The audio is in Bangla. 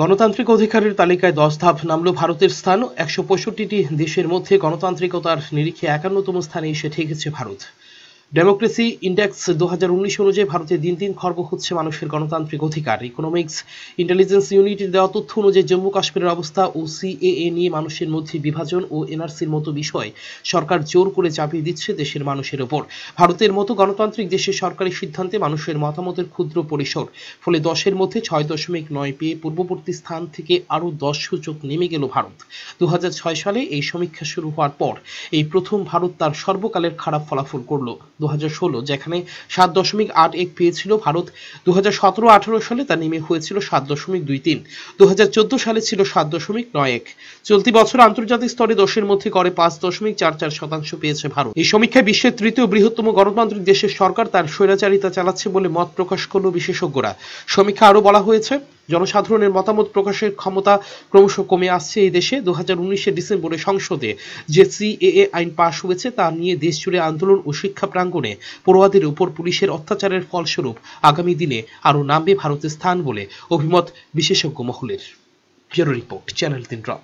গণতান্ত্রিক অধিকারের তালিকায় দশ ধাপ নামল ভারতের স্থান একশো দেশের মধ্যে গণতান্ত্রিকতার নিরিখে একান্নতম স্থানে এসে ঠেকেছে ভারত ডেমোক্রেসি ইন্ডেক্স দু অনুযায়ী ভারতে দিন দিন খর্ব হচ্ছে মানুষের গণতান্ত্রিক অধিকার ইকোনমিক্স ইন্টেলিজেন্স ইউনিটের দেওয়া তথ্য অনুযায়ী জম্মু কাশ্মীরের অবস্থা ও সিএএ নিয়ে মানুষের মধ্যে বিভাজন ও এনআরসির মতো বিষয় সরকার জোর করে চাপিয়ে দিচ্ছে দেশের মানুষের ওপর ভারতের মতো গণতান্ত্রিক দেশের সরকারি সিদ্ধান্তে মানুষের মতামতের ক্ষুদ্র পরিসর ফলে দশের মধ্যে ছয় দশমিক নয় পেয়ে পূর্ববর্তী স্থান থেকে আরও দশ সূচক নেমে গেল ভারত দু সালে এই সমীক্ষা শুরু হওয়ার পর এই প্রথম ভারত তার সর্বকালের খারাপ ফলাফল করল দু যেখানে সাত দশমিক আট এক পেয়েছিল ভারত দু হাজার সালে তা নেমে হয়েছিল সাত দশমিক দুই তিন দু সালে ছিল সাত দশমিক নয় এক চলতি বছর আন্তর্জাতিক স্তরে দশের মধ্যে করে পাঁচ দশমিক চার চার শতাংশ পেয়েছে ভারত এই সমীক্ষায় বিশ্বের তৃতীয় বৃহত্তম গণতান্ত্রিক দেশের সরকার তার স্বৈরাচারিতা চালাচ্ছে বলে মত প্রকাশ করল বিশেষজ্ঞরা সমীক্ষা আরও বলা হয়েছে জনসাধারণের মতামত প্রকাশের ক্ষমতা ক্রমশ কমে আসছে এই দেশে দু হাজার ডিসেম্বরে সংসদে যে সিএএ আইন পাশ হয়েছে তা নিয়ে দেশ জুড়ে আন্দোলন ও শিক্ষা প্রাঙ্গণে পড়ুয়াদের উপর পুলিশের অত্যাচারের ফলস্বরূপ আগামী দিনে আরও নামবে ভারতের স্থান বলে অভিমত বিশেষজ্ঞ মহলের ব্যুরো রিপোর্ট চ্যানেল তিন ড্রপ